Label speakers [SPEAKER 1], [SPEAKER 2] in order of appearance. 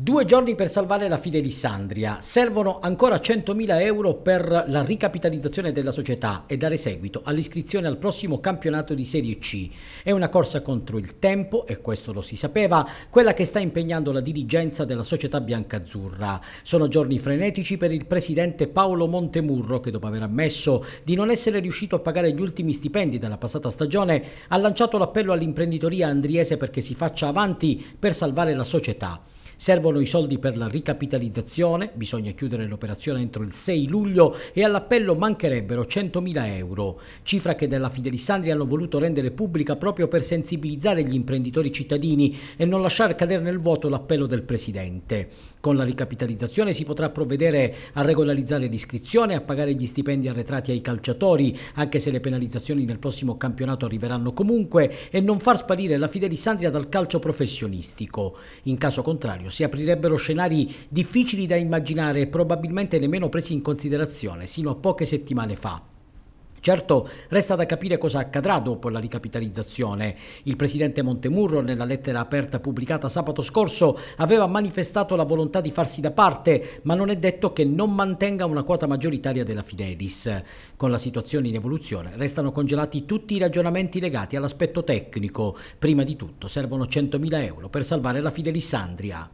[SPEAKER 1] Due giorni per salvare la di Sandria. Servono ancora 100.000 euro per la ricapitalizzazione della società e dare seguito all'iscrizione al prossimo campionato di Serie C. È una corsa contro il tempo, e questo lo si sapeva, quella che sta impegnando la dirigenza della società biancazzurra. Sono giorni frenetici per il presidente Paolo Montemurro che dopo aver ammesso di non essere riuscito a pagare gli ultimi stipendi della passata stagione ha lanciato l'appello all'imprenditoria andriese perché si faccia avanti per salvare la società. Servono i soldi per la ricapitalizzazione, bisogna chiudere l'operazione entro il 6 luglio e all'appello mancherebbero 100.000 euro, cifra che della Fidelisandria hanno voluto rendere pubblica proprio per sensibilizzare gli imprenditori cittadini e non lasciare cadere nel vuoto l'appello del Presidente. Con la ricapitalizzazione si potrà provvedere a regolarizzare l'iscrizione, a pagare gli stipendi arretrati ai calciatori, anche se le penalizzazioni nel prossimo campionato arriveranno comunque, e non far sparire la Fidelisandria dal calcio professionistico. In caso contrario contrario, si aprirebbero scenari difficili da immaginare e probabilmente nemmeno presi in considerazione sino a poche settimane fa. Certo, resta da capire cosa accadrà dopo la ricapitalizzazione. Il presidente Montemurro, nella lettera aperta pubblicata sabato scorso, aveva manifestato la volontà di farsi da parte, ma non è detto che non mantenga una quota maggioritaria della Fidelis. Con la situazione in evoluzione, restano congelati tutti i ragionamenti legati all'aspetto tecnico. Prima di tutto, servono 100.000 euro per salvare la Fidelis Andria.